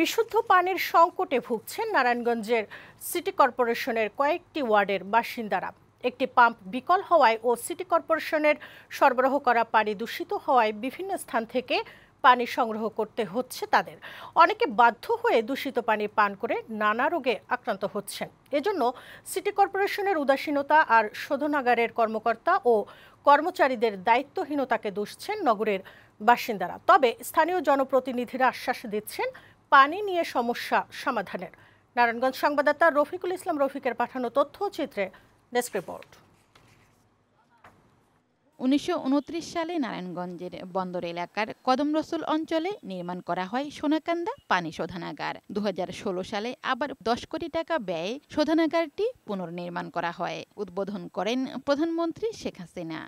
বিশুদ্ধ পানির সংকটে ভুগছেন নারায়ণগঞ্জের সিটি কর্পোরেশনের কয়েকটি ওয়ার্ডের বাসিন্দারা একটি পাম্প বিকল হওয়ায় ও সিটি কর্পোরেশনের সরবরাহ করা পানি দূষিত হওয়ায় বিভিন্ন স্থান থেকে পানি সংগ্রহ করতে হচ্ছে তাদের অনেকে বাধ্য হয়ে দূষিত পানি পান করে নানা রোগে আক্রান্ত হচ্ছেন এজন্য সিটি কর্পোরেশনের উদাসীনতা আর শোধনাগারের কর্মকর্তা ও কর্মচারীদের দায়িত্বহীনতাকে দুষছেন নগরের বাসিন্দারা তবে স্থানীয় জনপ্রতিনিধিরা আশ্বাস দিচ্ছেন পানি নিয়ে সমস্যা সমাধানের নারায়ণগঞ্জ সংবাদদাতা রফিকুল ইসলাম রফিকের পাঠানো তথ্যচিত্রে ডেস্ক রিপোর্ট উনিশশো সালে নারায়ণগঞ্জের বন্দর এলাকার কদম রসুল অঞ্চলে নির্মাণ করা হয় সোনাকান্দা পানি শোধনাগার দু সালে আবার দশ কোটি টাকা ব্যয়ে শোধনাগারটি পুনর্নির্মাণ করা হয় উদ্বোধন করেন প্রধানমন্ত্রী শেখ হাসিনা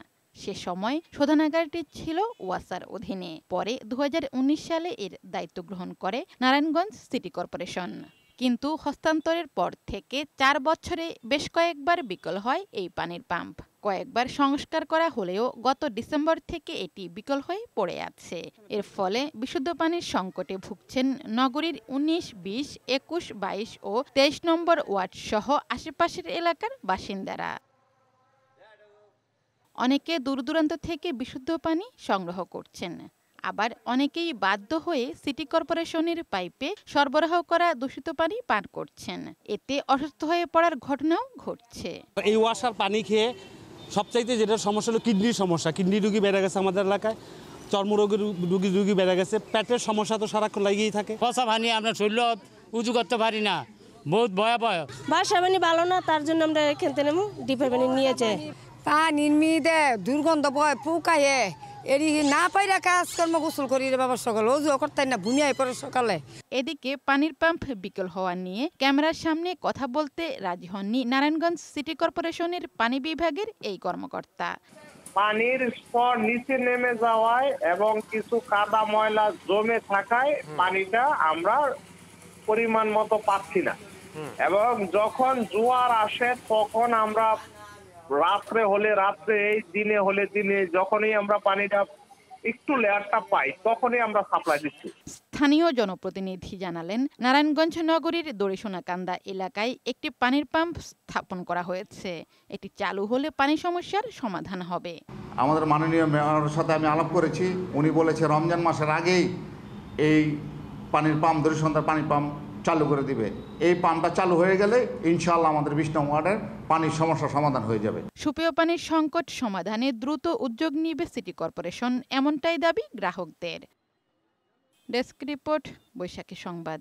সে সময় শোধনাগারটি ছিল ওয়াসার অধীনে পরে দু সালে এর দায়িত্ব গ্রহণ করে নারায়ণগঞ্জ সিটি কর্পোরেশন কিন্তু হস্তান্তরের পর থেকে চার বছরে বেশ কয়েকবার বিকল হয় এই পানির পাম্প কয়েকবার সংস্কার করা হলেও গত ডিসেম্বর থেকে এটি বিকল হয়ে পড়ে আছে এর ফলে বিশুদ্ধ পানির সংকটে ভুগছেন নগরীর উনিশ বিশ একুশ বাইশ ও তেইশ নম্বর ওয়ার্ড সহ আশেপাশের এলাকার বাসিন্দারা অনেকে দূরদূরান্ত থেকে বিশুদ্ধ পানি সংগ্রহ করছেন আবার অনেকেই বাধ্য হয়ে সিটি কর্পোরেশনের পাইপে সরবরাহ করা দূষিত পানি পান করছেন এতে অসুস্থ হয়ে পড়ার ঘটনাও ঘটছে এই ওয়াসার পানি খেয়ে সবচাইতে যেটা সমস্যা হলো কিডনির সমস্যা কিডনি রুগী বেড়ে গেছে আমাদের এলাকায় চর্মরোগের রুগী রুগী বেড়ে গেছে পেটের সমস্যা তো সারাক্ষণ লাগিয়েই থাকে কষা পানি আমরা শরীর উঁচু করতে পারি না বহুত ভয়াবয় বাসা পানি ভালো না তার জন্য আমরা এখান থেকে ডিপার্টমেন্টে নিয়ে যাই দুর্গন্ধ না পাইরা কাজকর্ম এদিকে পানির পাম্প বিকল হওয়া নিয়ে ক্যামেরার সামনে কথা বলতে রাজি হননি নারায়ণগঞ্জ সিটি কর্পোরেশনের পানি বিভাগের এই কর্মকর্তা পানির স্তর নিচে নেমে যাওয়ায় এবং কিছু কাদা ময়লা জমে থাকায় পানিটা আমরা পরিমাণ মতো পাচ্ছি না এবং যখন জোয়ার আসে তখন আমরা রাত্রে হলে রাত্রে এই দিনে হলে দিনে যখনই আমরা পানিটা একটু লেয়ারটা পাই তখনই আমরা সাপ্লাই দিচ্ছি স্থানীয় জনপ্রতিনিধি জানালেন নারায়ণগঞ্জ নগরীর দড়িসোনাকান্দা এলাকায় একটি পানির পাম্প স্থাপন করা হয়েছে এটি চালু হলে পানি সমস্যার সমাধান হবে আমাদের মাননীয় মেয়রের সাথে আমি আলাপ করেছি উনি বলেছে রমজান মাসের আগেই এই পানির পাম্প দড়িসন্ধার পানির পাম্প চালু করে দিবে এই পাম্পটা চালু হয়ে গেলে ইনশাআল্লাহ আমাদের বিষ্ণু ওয়ার্ডের পানির সমস্যা সমাধান হয়ে যাবে সুপেয় পানির সংকট সমাধানে দ্রুত উদ্যোগ নিবে সিটি কর্পোরেশন এমনটাই দাবি গ্রাহকদের ডেস্ক রিপোর্ট বৈশাখী সংবাদ